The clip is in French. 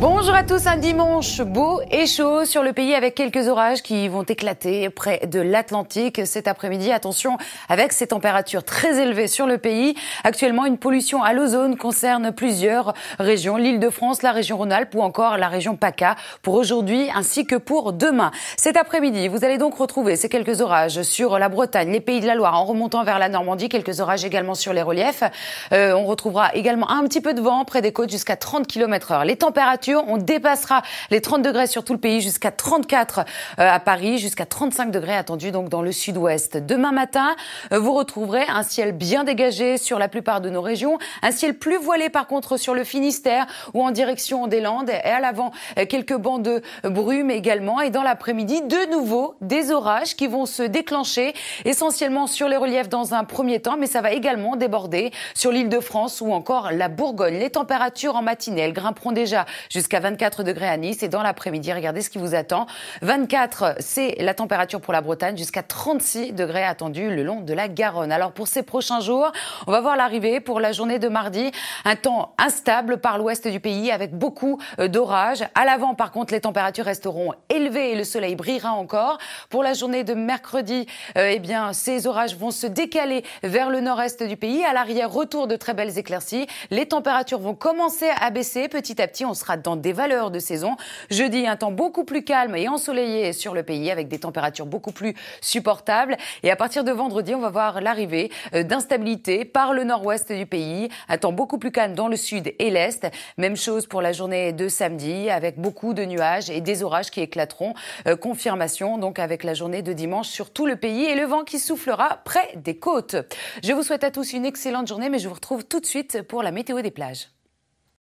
Bonjour à tous, un dimanche beau et chaud sur le pays avec quelques orages qui vont éclater près de l'Atlantique cet après-midi. Attention avec ces températures très élevées sur le pays. Actuellement, une pollution à l'ozone concerne plusieurs régions, l'Île-de-France, la région Rhône-Alpes ou encore la région PACA pour aujourd'hui ainsi que pour demain. Cet après-midi, vous allez donc retrouver ces quelques orages sur la Bretagne, les pays de la Loire en remontant vers la Normandie, quelques orages également sur les reliefs. Euh, on retrouvera également un petit peu de vent près des côtes jusqu'à 30 km heure. Les températures on dépassera les 30 degrés sur tout le pays jusqu'à 34 euh, à Paris, jusqu'à 35 degrés attendus donc dans le sud-ouest. Demain matin, euh, vous retrouverez un ciel bien dégagé sur la plupart de nos régions, un ciel plus voilé par contre sur le Finistère ou en direction des Landes et à l'avant euh, quelques bancs de brume également et dans l'après-midi de nouveau des orages qui vont se déclencher essentiellement sur les reliefs dans un premier temps mais ça va également déborder sur l'île de France ou encore la Bourgogne. Les températures en matinée elles grimperont déjà jusqu'à 24 degrés à Nice. Et dans l'après-midi, regardez ce qui vous attend. 24, c'est la température pour la Bretagne, jusqu'à 36 degrés attendus le long de la Garonne. Alors pour ces prochains jours, on va voir l'arrivée pour la journée de mardi. Un temps instable par l'ouest du pays avec beaucoup euh, d'orages. À l'avant, par contre, les températures resteront élevées et le soleil brillera encore. Pour la journée de mercredi, euh, eh bien, ces orages vont se décaler vers le nord-est du pays. À l'arrière, retour de très belles éclaircies. Les températures vont commencer à baisser. Petit à petit, on sera dans des valeurs de saison. Jeudi, un temps beaucoup plus calme et ensoleillé sur le pays avec des températures beaucoup plus supportables. Et à partir de vendredi, on va voir l'arrivée euh, d'instabilité par le nord-ouest du pays. Un temps beaucoup plus calme dans le sud et l'est. Même chose pour la journée de samedi avec beaucoup de nuages et des orages qui éclateront. Euh, confirmation donc avec la journée de dimanche sur tout le pays et le vent qui soufflera près des côtes. Je vous souhaite à tous une excellente journée, mais je vous retrouve tout de suite pour la météo des plages.